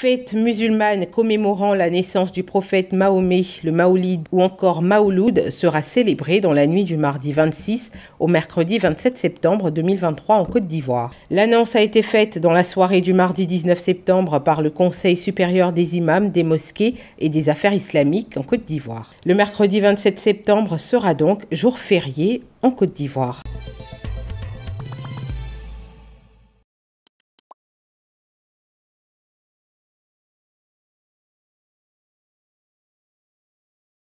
Fête musulmane commémorant la naissance du prophète Mahomet, le Maoulid ou encore Maouloud sera célébrée dans la nuit du mardi 26 au mercredi 27 septembre 2023 en Côte d'Ivoire. L'annonce a été faite dans la soirée du mardi 19 septembre par le Conseil supérieur des imams, des mosquées et des affaires islamiques en Côte d'Ivoire. Le mercredi 27 septembre sera donc jour férié en Côte d'Ivoire.